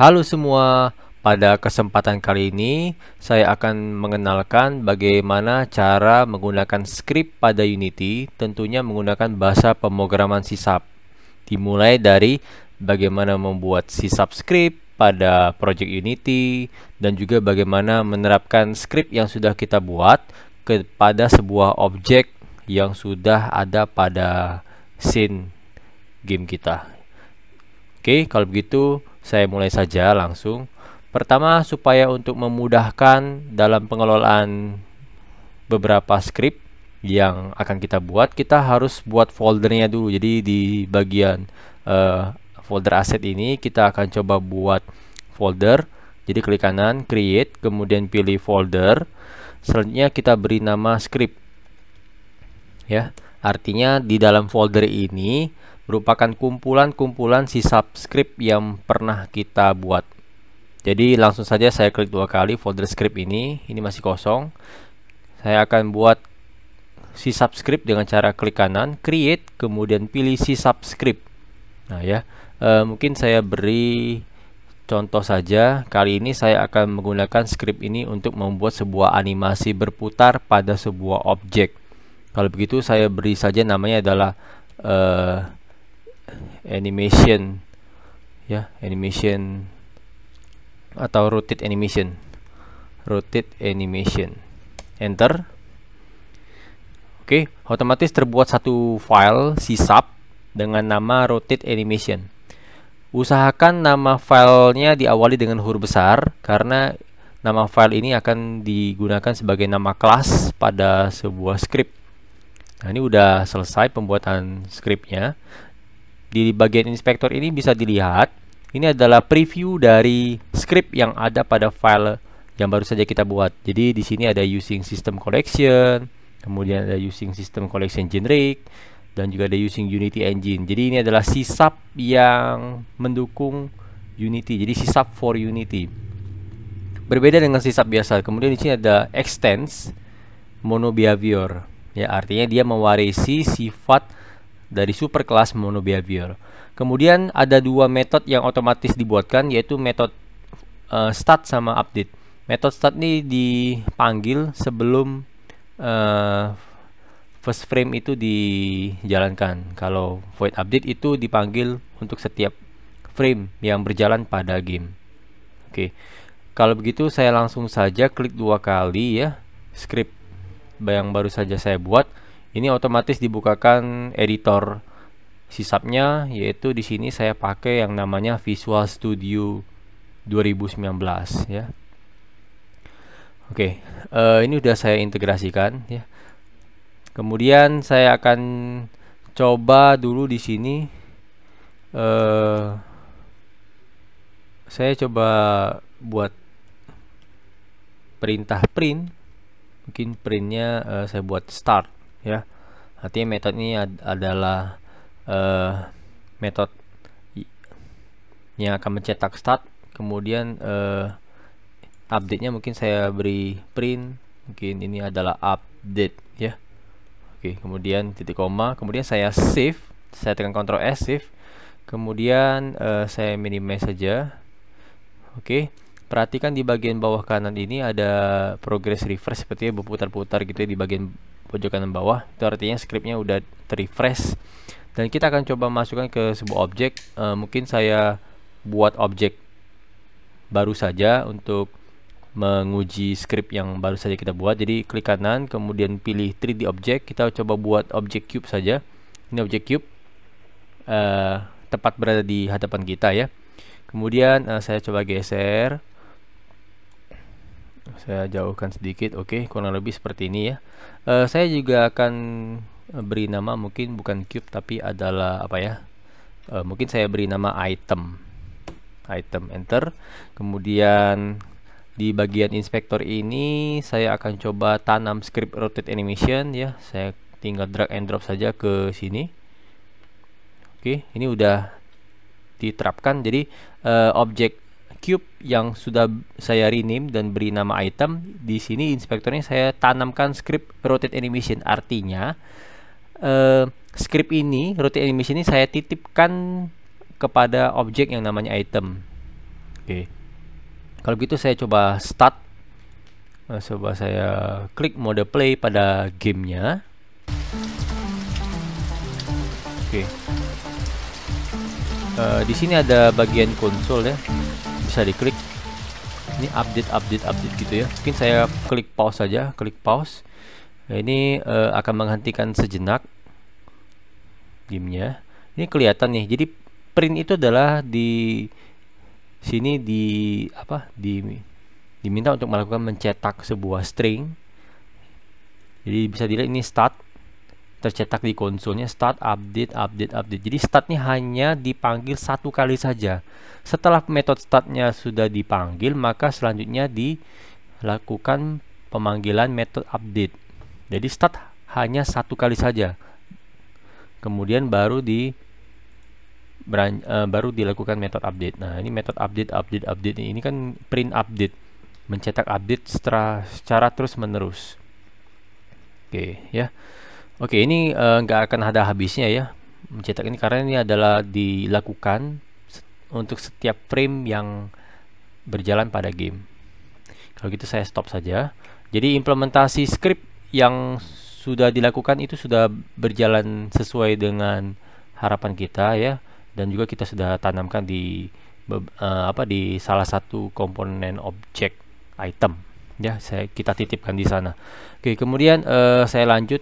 Halo semua, pada kesempatan kali ini saya akan mengenalkan bagaimana cara menggunakan script pada Unity tentunya menggunakan bahasa pemrograman C-Sharp. Dimulai dari bagaimana membuat C-Sharp script pada project Unity dan juga bagaimana menerapkan script yang sudah kita buat kepada sebuah objek yang sudah ada pada scene game kita. Oke, kalau begitu saya mulai saja langsung. Pertama, supaya untuk memudahkan dalam pengelolaan beberapa script yang akan kita buat, kita harus buat foldernya dulu. Jadi di bagian uh, folder aset ini kita akan coba buat folder. Jadi klik kanan, create, kemudian pilih folder. Selanjutnya kita beri nama script. Ya, artinya di dalam folder ini merupakan kumpulan-kumpulan si subscript yang pernah kita buat. Jadi langsung saja saya klik dua kali folder script ini, ini masih kosong. Saya akan buat si subscript dengan cara klik kanan, create, kemudian pilih si subscript. Nah ya, e, mungkin saya beri contoh saja. Kali ini saya akan menggunakan script ini untuk membuat sebuah animasi berputar pada sebuah objek. Kalau begitu saya beri saja namanya adalah e, animation ya animation atau rotate animation rotate animation enter oke okay. otomatis terbuat satu file C dengan nama rotate animation usahakan nama filenya diawali dengan huruf besar karena nama file ini akan digunakan sebagai nama kelas pada sebuah script. Nah, ini udah selesai pembuatan scriptnya di bagian inspektor ini bisa dilihat ini adalah preview dari script yang ada pada file yang baru saja kita buat. Jadi di sini ada using system collection, kemudian ada using system collection generic dan juga ada using Unity engine. Jadi ini adalah sisap yang mendukung Unity. Jadi sisap for Unity. Berbeda dengan sisap biasa. Kemudian di sini ada extends mono behavior. Ya, artinya dia mewarisi sifat dari superkelas monobehavior. Kemudian ada dua metode yang otomatis dibuatkan yaitu metode uh, start sama update. Metode start ini dipanggil sebelum uh, first frame itu dijalankan. Kalau void update itu dipanggil untuk setiap frame yang berjalan pada game. Oke. Okay. Kalau begitu saya langsung saja klik dua kali ya script yang baru saja saya buat ini otomatis dibukakan editor sisapnya yaitu di sini saya pakai yang namanya Visual Studio 2019 ya oke uh, ini udah saya integrasikan ya kemudian saya akan coba dulu di sini uh, saya coba buat perintah print mungkin printnya uh, saya buat start ya artinya metode ini ad adalah uh, metode yang akan mencetak start kemudian uh, eh, update nya mungkin saya beri print mungkin ini adalah update ya oke kemudian titik koma kemudian saya save saya tekan ctrl s save kemudian uh, saya minimize saja oke perhatikan di bagian bawah kanan ini ada progress reverse seperti ya, berputar-putar gitu ya di bagian pojok kanan bawah itu artinya scriptnya udah terrefresh dan kita akan coba masukkan ke sebuah objek e, mungkin saya buat objek baru saja untuk menguji script yang baru saja kita buat jadi klik kanan kemudian pilih 3D object kita coba buat objek cube saja ini objek cube e, tepat berada di hadapan kita ya kemudian e, saya coba geser saya jauhkan sedikit oke okay, kurang lebih seperti ini ya uh, saya juga akan eh, beri nama mungkin bukan cube tapi adalah apa ya uh, mungkin saya beri nama item item enter kemudian di bagian inspektor ini saya akan coba tanam script rotate animation ya saya tinggal drag and drop saja ke sini oke okay, ini udah diterapkan jadi uh, objek cube yang sudah saya rename dan beri nama item di sini inspektornya saya tanamkan script rotate animation artinya eh, script ini rotate animation ini saya titipkan kepada objek yang namanya item oke okay. kalau gitu saya coba start eh, coba saya klik mode play pada gamenya oke okay. Uh, eh, di sini ada bagian konsol ya bisa diklik ini update update update gitu ya mungkin saya klik pause saja klik pause nah, ini uh, akan menghentikan sejenak gamenya ini kelihatan nih jadi print itu adalah di sini di apa di diminta untuk melakukan mencetak sebuah string jadi bisa dilihat ini start tercetak di konsolnya start update update update jadi start ini hanya dipanggil satu kali saja setelah metode startnya sudah dipanggil maka selanjutnya dilakukan pemanggilan metode update jadi start hanya satu kali saja kemudian baru di beran, uh, baru dilakukan metode update nah ini metode update update update ini kan print update mencetak update secara, secara terus menerus oke okay, ya Oke, ini eh, nggak uh, akan ada habisnya ya mencetak ini karena ini adalah dilakukan untuk setiap frame yang berjalan pada game. Kalau gitu saya stop saja. Jadi implementasi script yang sudah dilakukan itu sudah berjalan sesuai dengan harapan kita ya dan juga kita sudah tanamkan di uh, apa di salah satu komponen objek item ya saya kita titipkan di sana. Oke, kemudian uh, saya lanjut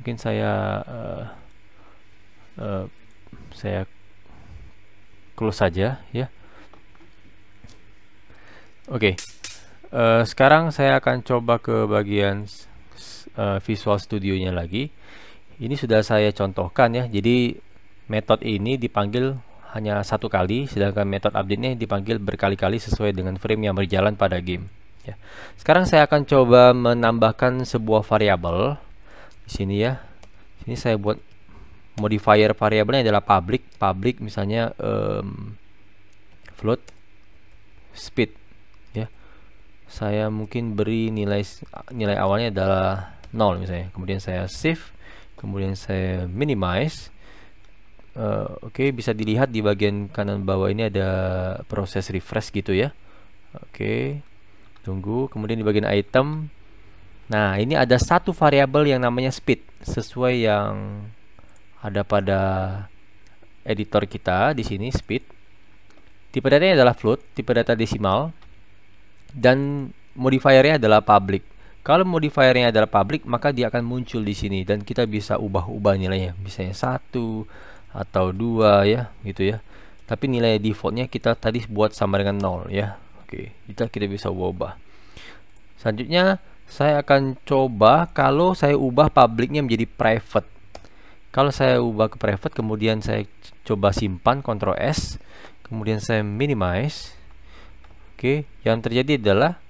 mungkin saya uh, uh, saya close saja ya oke okay. uh, eh, sekarang saya akan coba ke bagian uh, Visual Studio nya lagi ini sudah saya contohkan ya jadi metode ini dipanggil hanya satu kali sedangkan metode update nya dipanggil berkali-kali sesuai dengan frame yang berjalan pada game ya. Sekarang saya akan coba menambahkan sebuah variabel di sini ya ini saya buat modifier variabelnya adalah public public misalnya um, float speed ya saya mungkin beri nilai nilai awalnya adalah nol misalnya kemudian saya save kemudian saya minimize uh, oke okay, bisa dilihat di bagian kanan bawah ini ada proses refresh gitu ya oke okay. tunggu kemudian di bagian item Nah, ini ada satu variabel yang namanya speed sesuai yang ada pada editor kita di sini speed. Tipe datanya adalah float, tipe data desimal dan modifiernya adalah public. Kalau modifiernya adalah public, maka dia akan muncul di sini dan kita bisa ubah-ubah nilainya. Misalnya satu atau dua ya, gitu ya. Tapi nilai defaultnya kita tadi buat sama dengan nol ya. Oke, kita kita bisa ubah-ubah. Selanjutnya saya akan coba kalau saya ubah publiknya menjadi private. Kalau saya ubah ke private, kemudian saya coba simpan Ctrl S, kemudian saya minimize. Oke, yang terjadi adalah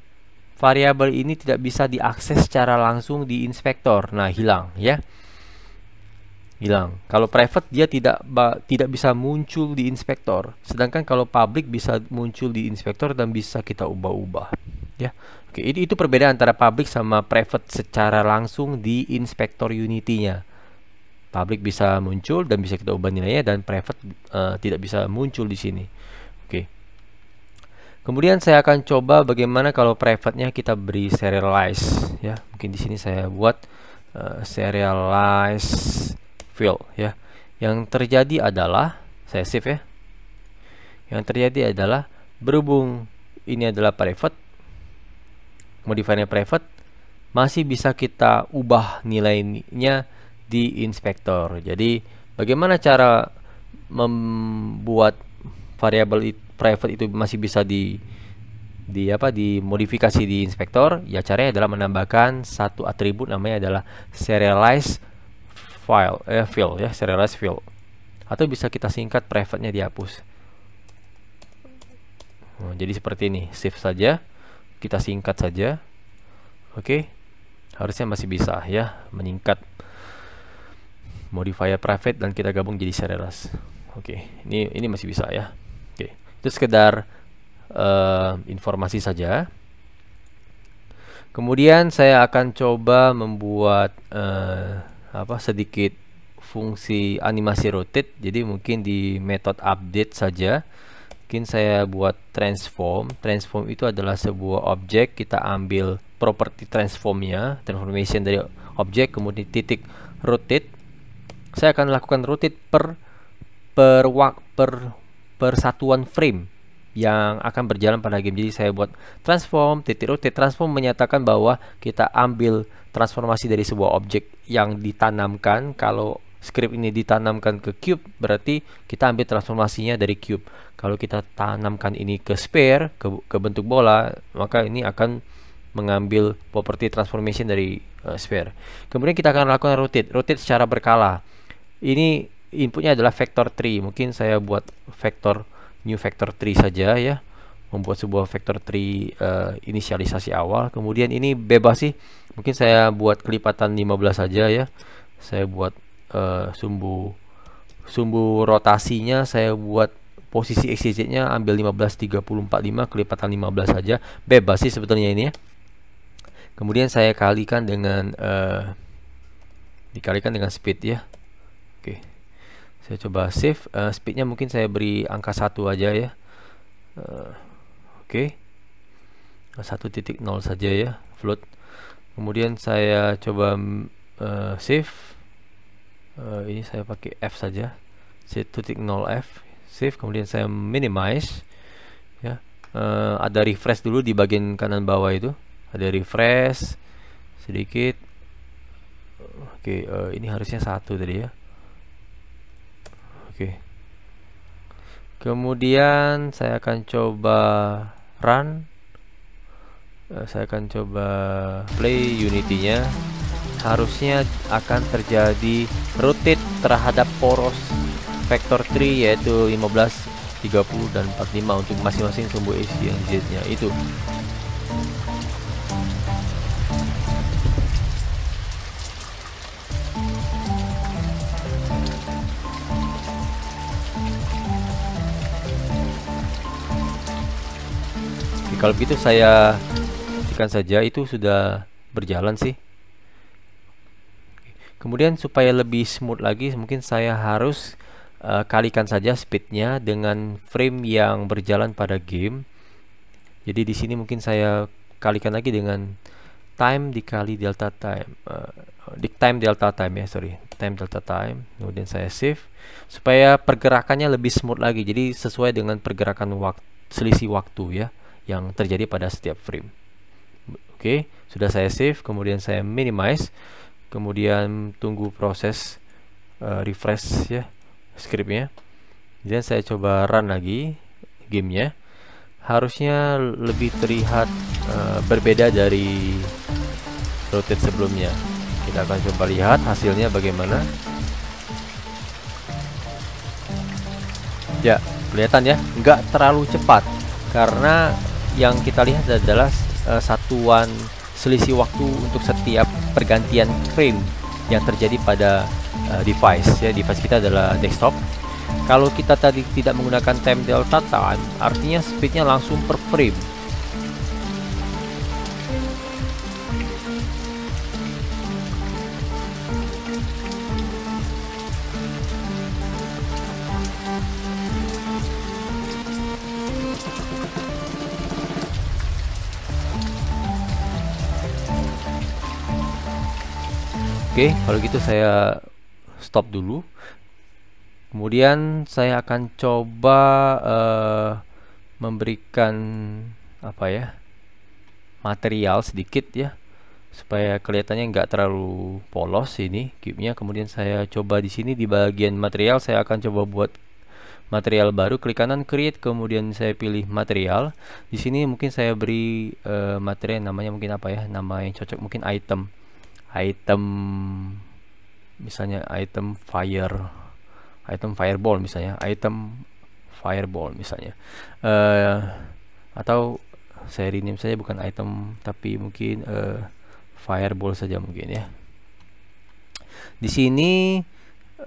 variabel ini tidak bisa diakses secara langsung di inspektor. Nah, hilang ya. Hilang. Kalau private dia tidak tidak bisa muncul di inspektor. Sedangkan kalau public bisa muncul di inspektor dan bisa kita ubah-ubah. Ya. Oke, itu, itu perbedaan antara public sama private secara langsung di inspector unity Public bisa muncul dan bisa kita ubah nilainya dan private uh, tidak bisa muncul di sini. Oke. Kemudian saya akan coba bagaimana kalau private-nya kita beri serialize ya. Mungkin di sini saya buat uh, serialize field ya. Yang terjadi adalah saya save ya. Yang terjadi adalah berhubung ini adalah private modifiernya private masih bisa kita ubah nilainya di inspector. Jadi bagaimana cara membuat variabel private itu masih bisa di di apa dimodifikasi di inspector? ya caranya adalah menambahkan satu atribut namanya adalah serialize file eh fill ya serialize fill atau bisa kita singkat private-nya dihapus. Nah, jadi seperti ini, save saja kita singkat saja oke okay. harusnya masih bisa ya meningkat modifier private dan kita gabung jadi serverless oke okay. ini ini masih bisa ya oke okay. itu sekedar uh, informasi saja kemudian saya akan coba membuat uh, apa sedikit fungsi animasi rotate jadi mungkin di metode update saja mungkin saya buat transform transform itu adalah sebuah objek kita ambil properti transformnya transformation dari objek kemudian titik rotate saya akan lakukan rotate per per wak per persatuan frame yang akan berjalan pada game jadi saya buat transform titik rotate transform menyatakan bahwa kita ambil transformasi dari sebuah objek yang ditanamkan kalau script ini ditanamkan ke cube, berarti kita ambil transformasinya dari cube. Kalau kita tanamkan ini ke sphere, ke, ke bentuk bola, maka ini akan mengambil properti transformation dari uh, eh, sphere. Kemudian kita akan lakukan rotate, rotate secara berkala. Ini inputnya adalah vector 3. Mungkin saya buat vector new vector 3 saja ya. Membuat sebuah vector 3 uh, eh, inisialisasi awal. Kemudian ini bebas sih. Mungkin saya buat kelipatan 15 saja ya. Saya buat Eh, sumbu sumbu rotasinya saya buat posisi XYZ-nya ambil 15.345 kelipatan 15 saja bebas sih sebetulnya ini ya. Kemudian saya kalikan dengan uh, dikalikan dengan speed ya. Oke. Saya coba save uh, speednya mungkin saya beri angka satu aja ya. Uh, Oke. Okay. 1.0 saja ya float. Kemudian saya coba uh, save uh, ini saya pakai F saja titik 0 f save kemudian saya minimize ya uh, ada refresh dulu di bagian kanan bawah itu ada refresh sedikit oke okay, uh, eh, ini harusnya satu tadi ya oke okay. kemudian saya akan coba run saya akan coba play unity nya seharusnya akan terjadi rutin terhadap poros vektor 3 yaitu 15, 30 dan 45 untuk masing-masing sumbu AC yang Z-nya itu. kalau begitu saya ikan saja itu sudah berjalan sih kemudian supaya lebih smooth lagi mungkin saya harus uh, kalikan saja speednya dengan frame yang berjalan pada game jadi di sini mungkin saya kalikan lagi dengan time dikali delta time uh, time delta time ya sorry time delta time kemudian saya save supaya pergerakannya lebih smooth lagi jadi sesuai dengan pergerakan waktu selisih waktu ya yang terjadi pada setiap frame oke okay, sudah saya save kemudian saya minimize kemudian tunggu proses uh, refresh ya scriptnya dan saya coba run lagi gamenya harusnya lebih terlihat uh, berbeda dari rotate sebelumnya kita akan coba lihat hasilnya bagaimana ya kelihatan ya nggak terlalu cepat karena yang kita lihat adalah uh, satuan selisih waktu untuk setiap pergantian frame yang terjadi pada uh, device ya device kita adalah desktop kalau kita tadi tidak menggunakan time delta time artinya speednya langsung per frame Oke, okay, kalau gitu saya stop dulu. Kemudian saya akan coba uh, memberikan apa ya material sedikit ya supaya kelihatannya nggak terlalu polos ini cube-nya kemudian saya coba di sini di bagian material saya akan coba buat material baru klik kanan create kemudian saya pilih material di sini mungkin saya beri uh, eh, material namanya mungkin apa ya nama yang cocok mungkin item item misalnya item fire item fireball misalnya item fireball misalnya uh, atau seri ini misalnya bukan item tapi mungkin uh, fireball saja mungkin ya di sini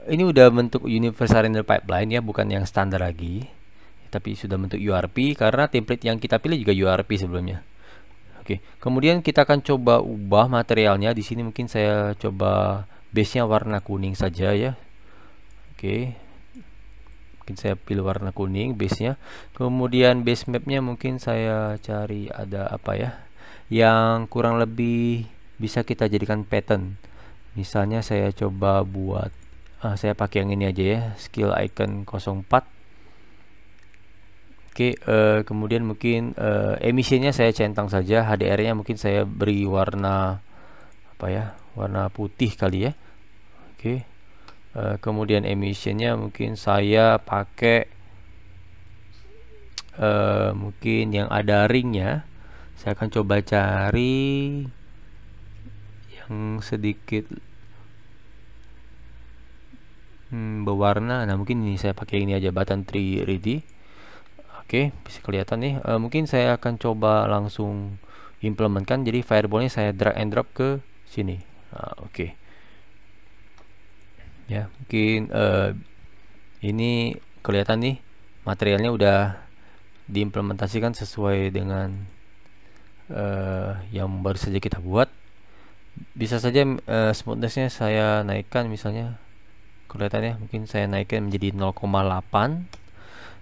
ini udah bentuk universal render pipeline ya bukan yang standar lagi tapi sudah bentuk URP karena template yang kita pilih juga URP sebelumnya Oke, kemudian kita akan coba ubah materialnya. Di sini mungkin saya coba base-nya warna kuning saja ya. Oke. Mungkin saya pilih warna kuning base-nya. Kemudian base map-nya mungkin saya cari ada apa ya? Yang kurang lebih bisa kita jadikan pattern. Misalnya saya coba buat ah, saya pakai yang ini aja ya, skill icon 04 Oke, uh, kemudian mungkin uh, emisinya saya centang saja, HDR-nya mungkin saya beri warna apa ya? Warna putih kali ya. Oke. Uh, kemudian emisinya mungkin saya pakai uh, mungkin yang ada ringnya. Saya akan coba cari yang sedikit hmm, berwarna. Nah, mungkin ini saya pakai ini aja button 3 ready. Oke, bisa kelihatan nih. uh, mungkin saya akan coba langsung implementkan. Jadi fireball fireballnya saya drag and drop ke sini. Nah, Oke. Okay. Ya, mungkin uh, ini kelihatan nih materialnya udah diimplementasikan sesuai dengan uh, yang baru saja kita buat. Bisa saja smoothnessnya saya naikkan misalnya kelihatannya mungkin saya naikkan menjadi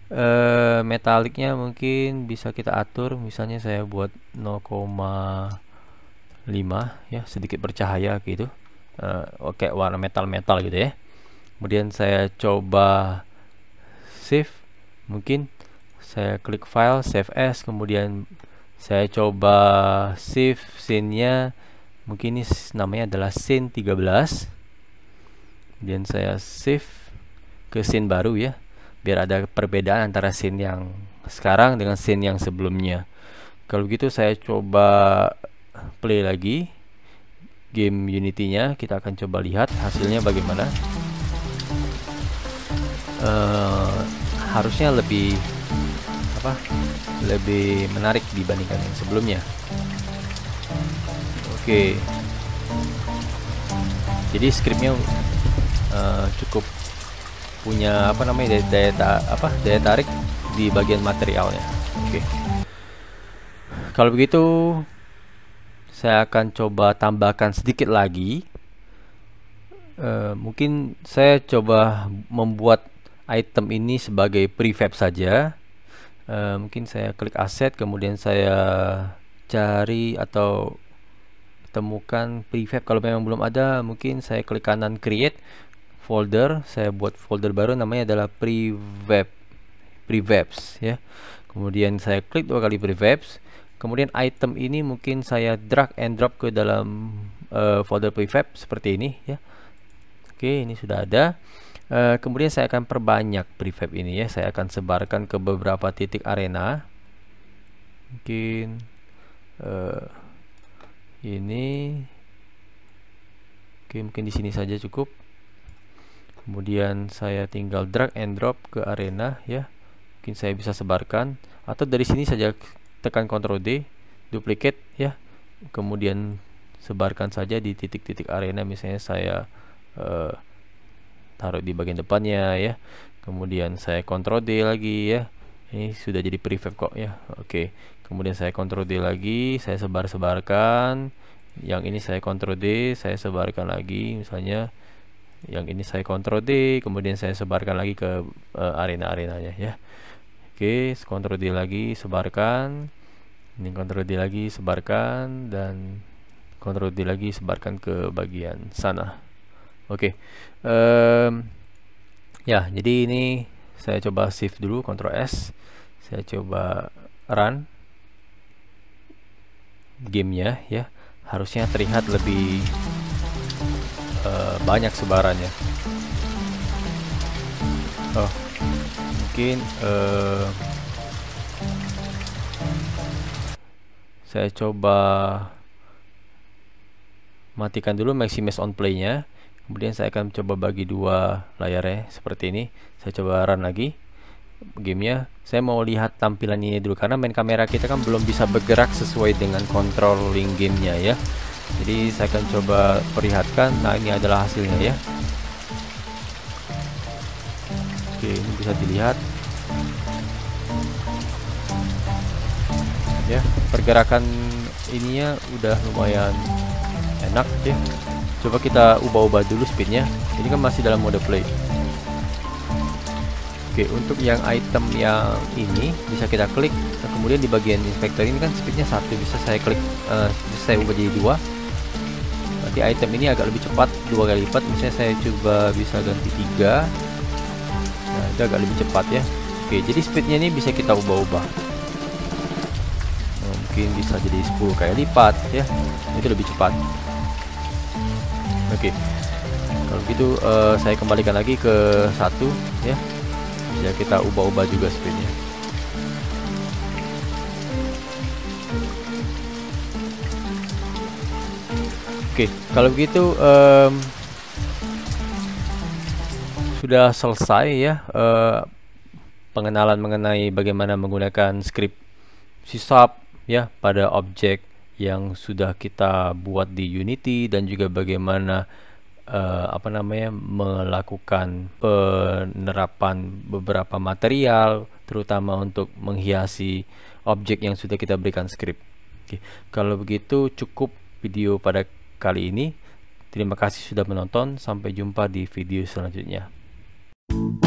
Eh, metaliknya mungkin bisa kita atur misalnya saya buat 0,5 ya sedikit bercahaya gitu eh, oke okay, warna metal-metal gitu ya kemudian saya coba save mungkin saya klik file save as kemudian saya coba save scene-nya mungkin ini namanya adalah scene 13 kemudian saya save ke scene baru ya biar ada perbedaan antara scene yang sekarang dengan scene yang sebelumnya kalau gitu saya coba play lagi game Unity nya kita akan coba lihat hasilnya bagaimana uh, harusnya lebih apa lebih menarik dibandingkan yang sebelumnya oke okay. jadi scriptnya uh, cukup punya apa namanya daya, daya ta, apa daya tarik di bagian materialnya. Oke. Okay. Kalau begitu saya akan coba tambahkan sedikit lagi. Uh, mungkin saya coba membuat item ini sebagai prefab saja. Uh, mungkin saya klik aset, kemudian saya cari atau temukan prefab. Kalau memang belum ada, mungkin saya klik kanan create, folder saya buat folder baru namanya adalah prevap prewebs ya kemudian saya klik dua kali prewebs kemudian item ini mungkin saya drag and drop ke dalam uh, folder prevap seperti ini ya oke ini sudah ada uh, kemudian saya akan perbanyak prevap ini ya saya akan sebarkan ke beberapa titik arena mungkin uh, ini oke mungkin di sini saja cukup kemudian saya tinggal drag and drop ke arena ya mungkin saya bisa sebarkan atau dari sini saja tekan Ctrl D duplicate ya kemudian sebarkan saja di titik-titik arena misalnya saya eh, taruh di bagian depannya ya kemudian saya Ctrl D lagi ya ini sudah jadi prefab kok ya oke kemudian saya Ctrl D lagi saya sebar-sebarkan yang ini saya Ctrl D saya sebarkan lagi misalnya yang ini saya kontrol D kemudian saya sebarkan lagi ke uh, arena-arenanya ya oke kontrol D lagi sebarkan ini kontrol D lagi sebarkan dan kontrol D lagi sebarkan ke bagian sana oke um, ya jadi ini saya coba shift dulu kontrol S saya coba run gamenya ya harusnya terlihat lebih Eh, banyak sebarannya oh mungkin uh, saya coba matikan dulu maximize on play nya kemudian saya akan coba bagi dua layarnya seperti ini saya coba run lagi gamenya saya mau lihat tampilan ini dulu karena main kamera kita kan belum bisa bergerak sesuai dengan controlling gamenya ya jadi saya akan coba perlihatkan nah ini adalah hasilnya ya oke ini bisa dilihat ya pergerakan ininya udah lumayan enak ya coba kita ubah-ubah dulu speednya ini kan masih dalam mode play oke untuk yang item yang ini bisa kita klik nah, kemudian di bagian inspector ini kan speednya satu bisa saya klik uh, bisa saya ubah jadi dua ganti item ini agak lebih cepat dua kali lipat misalnya saya coba bisa ganti tiga nah itu agak lebih cepat ya oke jadi speednya ini bisa kita ubah-ubah nah, mungkin bisa jadi 10 kali lipat ya itu lebih cepat oke kalau gitu uh, saya kembalikan lagi ke satu ya bisa kita ubah-ubah juga speednya Oke, okay, kalau begitu um, sudah selesai ya uh, pengenalan mengenai bagaimana menggunakan script sisap ya pada objek yang sudah kita buat di Unity dan juga bagaimana uh, apa namanya melakukan penerapan beberapa material terutama untuk menghiasi objek yang sudah kita berikan script. Oke, okay. kalau begitu cukup video pada kali ini. Terima kasih sudah menonton, sampai jumpa di video selanjutnya. Thank you